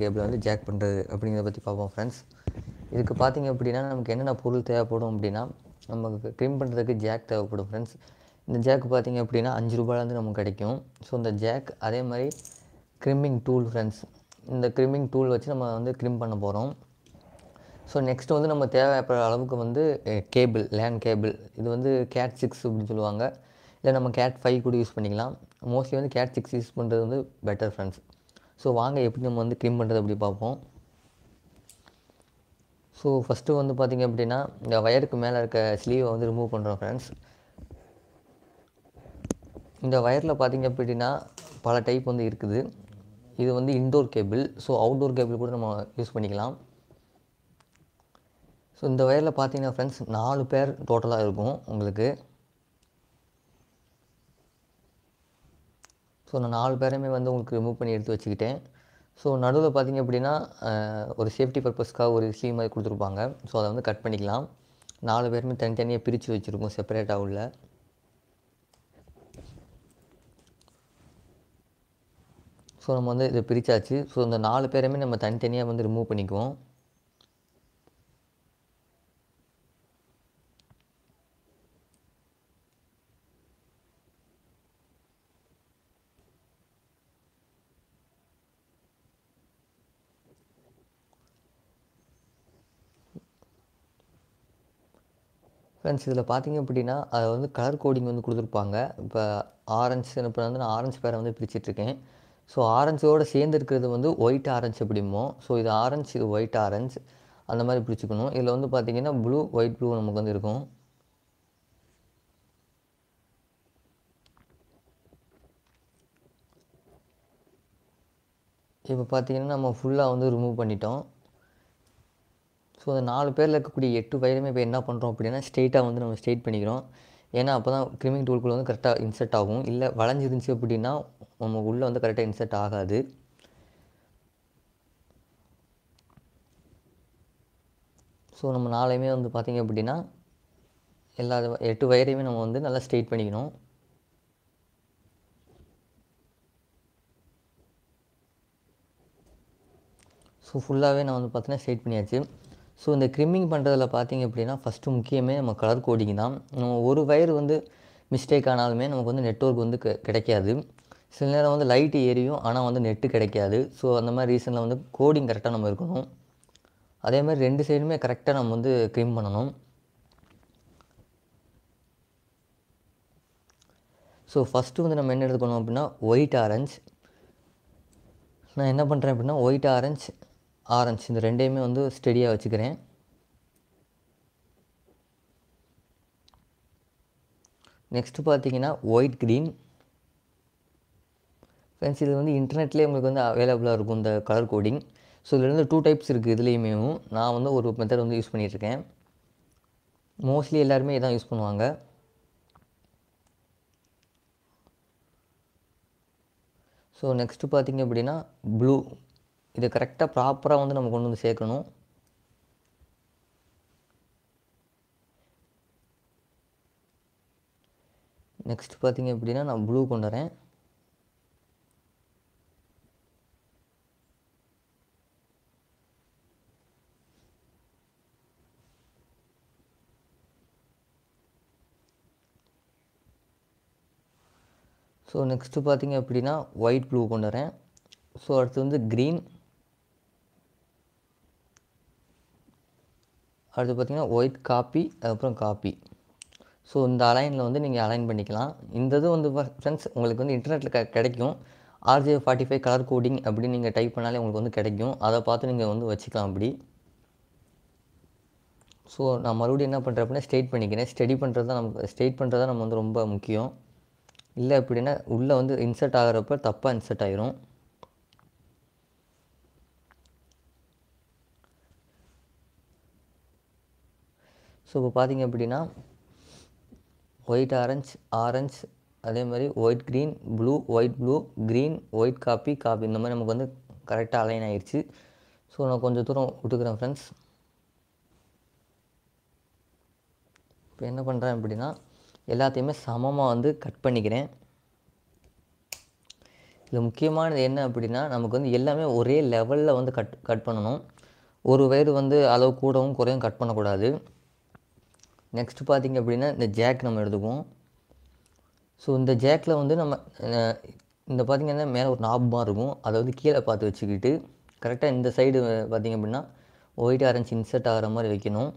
cable வந்து Jack பண்ணுறது அப்படிங்கிறத பற்றி பார்ப்போம் ஃப்ரெண்ட்ஸ் இதுக்கு பார்த்திங்க அப்படின்னா நமக்கு என்னென்ன பொருள் தேவைப்படும் அப்படின்னா நமக்கு க்ரீம் பண்ணுறதுக்கு ஜேக் தேவைப்படும் ஃப்ரெண்ட்ஸ் இந்த ஜேக் பார்த்திங்க அப்படின்னா அஞ்சு ரூபாயிலேருந்து நமக்கு கிடைக்கும் ஸோ இந்த ஜேக் அதே மாதிரி க்ரிம்மிங் டூல் ஃப்ரெண்ட்ஸ் இந்த க்ரிம்மிங் டூல் வச்சு நம்ம வந்து க்ரிம் பண்ண போகிறோம் ஸோ நெக்ஸ்ட் வந்து நம்ம தேவைப்படுற அளவுக்கு வந்து கேபிள் லேண்ட் கேபிள் இது வந்து கேட் சிக்ஸ் அப்படின்னு சொல்லுவாங்க இல்லை நம்ம கேட் ஃபைவ் கூட யூஸ் பண்ணிக்கலாம் மோஸ்ட்லி வந்து கேட் சிக்ஸ் யூஸ் பண்ணுறது வந்து பெட்டர் ஃப்ரெண்ட்ஸ் ஸோ வாங்க எப்படி நம்ம வந்து க்ளீன் பண்ணுறது அப்படி பார்ப்போம் ஸோ ஃபஸ்ட்டு வந்து பார்த்திங்க அப்படின்னா இந்த ஒயருக்கு மேலே இருக்க ஸ்லீவை வந்து ரிமூவ் பண்ணுறோம் ஃப்ரெண்ட்ஸ் இந்த ஒயரில் பார்த்திங்க அப்படின்னா பல டைப் வந்து இருக்குது இது வந்து indoor cable so outdoor cable கூட நம்ம யூஸ் பண்ணிக்கலாம் ஸோ இந்த ஒயரில் பார்த்தீங்கன்னா ஃப்ரெண்ட்ஸ் நாலு பேர் டோட்டலாக இருக்கும் உங்களுக்கு ஸோ நான் நாலு பேருமே வந்து உங்களுக்கு ரிமூவ் பண்ணி எடுத்து வச்சுக்கிட்டேன் ஸோ நடுவில் பார்த்திங்க அப்படின்னா ஒரு சேஃப்டி பர்பஸ்க்காக ஒரு ஸ்லீவ் மாதிரி கொடுத்துருப்பாங்க ஸோ அதை வந்து கட் பண்ணிக்கலாம் நாலு பேருமே தனித்தனியாக பிரித்து வச்சுருக்கோம் செப்பரேட்டாக உள்ள ஸோ நம்ம வந்து இதை பிரித்தாச்சு ஸோ இந்த நாலு பேருமே நம்ம தனித்தனியாக வந்து ரிமூவ் பண்ணிக்குவோம் ஃப்ரெண்ட்ஸ் இதில் பார்த்தீங்க அப்படின்னா அதை வந்து கலர் கோடிங் வந்து கொடுத்துருப்பாங்க இப்போ ஆரஞ்சு இப்போ வந்து நான் ஆரஞ்சு பேரை வந்து பிரிச்சிட்ருக்கேன் ஸோ ஆரஞ்சோடு சேர்ந்து இருக்கிறது வந்து ஒயிட் ஆரஞ்சு அப்படிமோ ஸோ இது ஆரஞ்சு இது ஒயிட் ஆரஞ்சு அந்த மாதிரி பிரிச்சுக்கணும் இதில் வந்து பார்த்திங்கன்னா ப்ளூ ஒயிட் ப்ளூ நமக்கு வந்து இருக்கும் இப்போ பார்த்திங்கன்னா நம்ம ஃபுல்லாக வந்து ரிமூவ் பண்ணிட்டோம் ஸோ அந்த நாலு பேரில் இருக்கக்கூடிய எட்டு வயலுமே இப்போ என்ன பண்ணுறோம் அப்படின்னா ஸ்ட்ரெயிட்டாக வந்து நம்ம ஸ்ட்ரெயிட் பண்ணிக்கிறோம் ஏன்னா அப்போ தான் கிரிமிங் டூல்குள்ளே வந்து கரெக்டாக இன்சர்ட் ஆகும் இல்லை வளைஞ்சிருந்துச்சு அப்படின்னா நம்ம உள்ளே வந்து கரெக்டாக இன்சர்ட் ஆகாது ஸோ நம்ம நாளையுமே வந்து பார்த்திங்க அப்படின்னா எல்லா எட்டு வயரையுமே நம்ம வந்து நல்லா ஸ்ட்ரெயிட் பண்ணிக்கணும் ஸோ ஃபுல்லாகவே நான் வந்து பார்த்தீங்கன்னா ஸ்ட்ரெயிட் பண்ணியாச்சு ஸோ இந்த க்ரிம்மிங் பண்ணுறதுல பார்த்திங்க அப்படின்னா ஃபஸ்ட்டு முக்கியமே நம்ம கலர் கோடிங் தான் நம்ம ஒரு வயர் வந்து மிஸ்டேக் ஆனாலுமே நமக்கு வந்து நெட்ஒர்க் வந்து கிடைக்காது சில நேரம் வந்து லைட்டு ஏரியும் ஆனால் வந்து நெட்டு கிடைக்காது ஸோ அந்த மாதிரி ரீசனில் வந்து கோடிங் கரெக்டாக நம்ம இருக்கணும் அதே மாதிரி ரெண்டு சைடுமே கரெக்டாக நம்ம வந்து க்ரிம் பண்ணணும் ஸோ ஃபஸ்ட்டு வந்து நம்ம என்ன எடுத்துக்கணும் அப்படின்னா ஒயிட் ஆரஞ்ச் நான் என்ன பண்ணுறேன் அப்படின்னா ஒயிட் ஆரஞ்ச் ஆரஞ்சு இந்த ரெண்டையுமே வந்து ஸ்டெடியாக வச்சுக்கிறேன் நெக்ஸ்ட்டு பார்த்தீங்கன்னா ஒயிட் க்ரீன் ஃப்ரெண்ட்ஸ் இது வந்து இன்டர்நெட்லேயே உங்களுக்கு வந்து அவைலபிளாக இருக்கும் இந்த கலர் கோடிங் ஸோ இதில் இருந்து டூ டைப்ஸ் இருக்குது இதுலேயுமே நான் வந்து ஒரு மெத்தட் வந்து யூஸ் பண்ணிகிட்ருக்கேன் மோஸ்ட்லி எல்லாருமே இதான் யூஸ் பண்ணுவாங்க ஸோ நெக்ஸ்ட்டு பார்த்திங்க அப்படின்னா ப்ளூ இது கரெக்டாக ப்ராப்பராக வந்து நம்ம கொண்டு வந்து சேர்க்கணும் நெக்ஸ்ட் பார்த்திங்க அப்படின்னா நான் ப்ளூ கொண்டு வரேன் ஸோ நெக்ஸ்ட்டு பார்த்தீங்க அப்படின்னா ஒயிட் ப்ளூ கொண்டு வரேன் ஸோ அடுத்து வந்து க்ரீன் அடுத்து பார்த்திங்கன்னா ஒயிட் காப்பி அதுக்கப்புறம் காப்பி ஸோ இந்த அலைனில் வந்து நீங்கள் அலைன் பண்ணிக்கலாம் இந்த இது வந்து ஃப்ரெண்ட்ஸ் உங்களுக்கு வந்து இன்டர்நெட்டில் க கிடைக்கும் RJ forty five colour coding அப்படின்னு நீங்கள் டைப் பண்ணாலே உங்களுக்கு வந்து கிடைக்கும் அதை பார்த்து நீங்கள் வந்து வச்சுக்கலாம் அப்படி ஸோ நான் மறுபடியும் என்ன பண்ணுறேன் ஸ்டெயிட் பண்ணிக்கிறேன் ஸ்டடி பண்ணுறது தான் நம்ம ஸ்டெயிட் பண்ணுறது தான் நம்ம வந்து ரொம்ப முக்கியம் இல்லை அப்படின்னா உள்ளே வந்து இன்சர்ட் ஆகிறப்ப தப்பாக இன்சர்ட் ஆகிரும் ஸோ இப்போ பார்த்திங்க அப்படின்னா ஒயிட் ஆரஞ்ச் ஆரஞ்ச் அதே மாதிரி white green blue white blue green white coffee coffee இந்த மாதிரி நமக்கு வந்து கரெக்டாக அலைன் ஆகிடுச்சு ஸோ நான் கொஞ்சம் தூரம் விட்டுக்கிறேன் ஃப்ரெண்ட்ஸ் இப்போ என்ன பண்ணுறேன் அப்படின்னா எல்லாத்தையுமே சமமாக வந்து கட் பண்ணிக்கிறேன் இது முக்கியமானது என்ன அப்படின்னா நமக்கு வந்து எல்லாமே ஒரே லெவலில் வந்து கட் கட் பண்ணணும் ஒரு வயது வந்து அளவு கூடவும் குறையும் கட் பண்ணக்கூடாது நெக்ஸ்ட்டு பார்த்திங்க அப்படின்னா இந்த ஜேக் நம்ம எடுத்துக்குவோம் ஸோ இந்த ஜேக்கில் வந்து நம்ம இந்த பார்த்திங்கன்னா மேலே ஒரு நாபமாக இருக்கும் அதை வந்து கீழே பார்த்து வச்சுக்கிட்டு கரெக்டாக இந்த சைடு பார்த்திங்க அப்படின்னா ஒயிட் ஆரஞ்சு இன்சர்ட் ஆகிற மாதிரி வைக்கணும்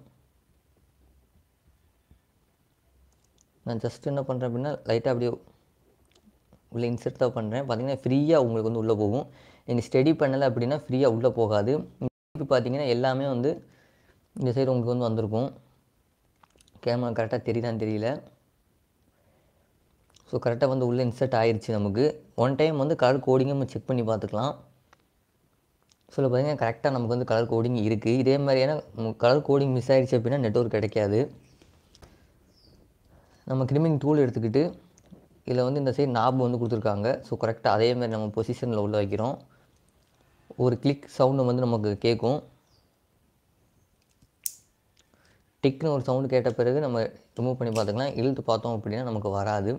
நான் ஜஸ்ட் என்ன பண்ணுறேன் அப்படின்னா லைட்டாக அப்படியே உள்ளே இன்சர்ட் தான் பண்ணுறேன் பார்த்திங்கன்னா ஃப்ரீயாக உங்களுக்கு வந்து உள்ளே போகும் நீங்கள் ஸ்டடி பண்ணலை அப்படின்னா ஃப்ரீயாக உள்ளே போகாது இப்போ பார்த்திங்கன்னா எல்லாமே வந்து இந்த சைடு உங்களுக்கு வந்து வந்திருக்கும் கேமரா கரெக்டாக தெரியுதான் தெரியல ஸோ கரெக்டாக வந்து உள்ளே இன்சர்ட் ஆயிடுச்சு நமக்கு ஒன் டைம் வந்து கலர் கோடிங்கை நம்ம செக் பண்ணி பார்த்துக்கலாம் ஸோ பார்த்தீங்கன்னா கரெக்டாக நமக்கு வந்து கலர் கோடிங் இருக்குது இதே மாதிரியான கலர் கோடிங் மிஸ் ஆகிடுச்சு அப்படின்னா நெட்ஒர்க் கிடைக்காது நம்ம கிரிமிங் டூல் எடுத்துக்கிட்டு இதில் வந்து இந்த சைடு நாப் வந்து கொடுத்துருக்காங்க ஸோ கரெக்டாக அதே மாதிரி நம்ம பொசிஷனில் உள்ள வைக்கிறோம் ஒரு கிளிக் சவுண்டு வந்து நமக்கு கேட்கும் டிக்னு ஒரு சவுண்டு கேட்ட பிறகு நம்ம ரிமூவ் பண்ணி பார்த்துக்கலாம் இழுத்து பார்த்தோம் அப்படின்னா நமக்கு வராது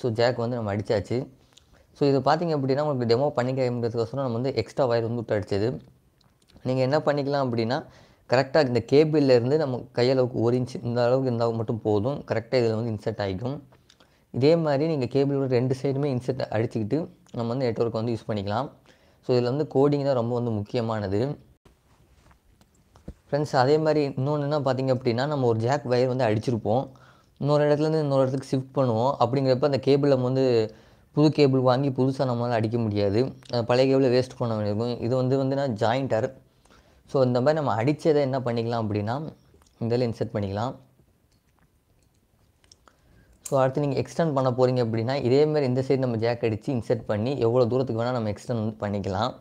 ஸோ ஜாக் வந்து நம்ம அடித்தாச்சு ஸோ இது பார்த்திங்க அப்படின்னா உங்களுக்கு டெமோ பண்ணிக்கிறதுக்கோசரம் நம்ம வந்து எக்ஸ்ட்ரா வயர் வந்து விட்டு அடிச்சது நீங்கள் என்ன பண்ணிக்கலாம் அப்படின்னா கரெக்டாக இந்த கேபிள்லேருந்து நம்ம கையளவுக்கு ஒரு இன்ச் இந்த அளவுக்கு இருந்தால் மட்டும் போதும் கரெக்டாக இதில் வந்து இன்சர்ட் ஆகிக்கும் இதே மாதிரி நீங்கள் கேபிளோட ரெண்டு சைடுமே இன்சர்ட் அடிச்சுக்கிட்டு நம்ம வந்து நெட்ஒர்க் வந்து யூஸ் பண்ணிக்கலாம் ஸோ இதில் வந்து கோடிங் தான் ரொம்ப வந்து முக்கியமானது ஃப்ரெண்ட்ஸ் அதே மாதிரி இன்னொன்று என்ன பார்த்திங்க அப்படின்னா நம்ம ஒரு ஜாக் வயர் வந்து அடிச்சிருப்போம் இன்னொரு இடத்துலேருந்து இன்னொரு இடத்துக்கு ஷிஃப்ட் பண்ணுவோம் அப்படிங்கிறப்ப அந்த கேபிளை வந்து புது கேபிள் வாங்கி புதுசாக நம்மளால் அடிக்க முடியாது பழைய கேபிளை வேஸ்ட் பண்ண வேண்டியிருக்கும் இது வந்து வந்து நான் ஜாயிண்டர் ஸோ இந்த மாதிரி நம்ம அடித்ததை என்ன பண்ணிக்கலாம் அப்படின்னா இதில் இன்சர்ட் பண்ணிக்கலாம் ஸோ அடுத்து நீங்கள் எக்ஸ்டெண்ட் பண்ண போகிறீங்க அப்படின்னா இதேமாதிரி இந்த சைடு நம்ம ஜேக் அடித்து இன்சர்ட் பண்ணி எவ்வளோ தூரத்துக்கு வேணால் நம்ம எக்ஸ்டெண்ட் பண்ணிக்கலாம்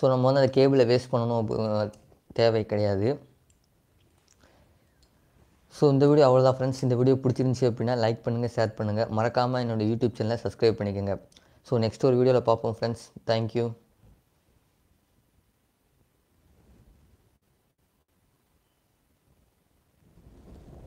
ஸோ நம்ம வந்து அந்த கேபிளை வேஸ்ட் பண்ணணும் தேவை கிடையாது ஸோ இந்த வீடியோ அவ்வளோதான் ஃப்ரெண்ட்ஸ் இந்த வீடியோ பிடிச்சிருந்துச்சி அப்படின்னா லைக் பண்ணுங்கள் ஷேர் பண்ணுங்கள் மறக்காமல் என்னோடய யூடியூப் சேனலை சப்ஸ்கிரைப் பண்ணிக்கோங்க ஸோ நெக்ஸ்ட் ஒரு வீடியோவில் பார்ப்போம் ஃப்ரெண்ட்ஸ் தேங்க்யூ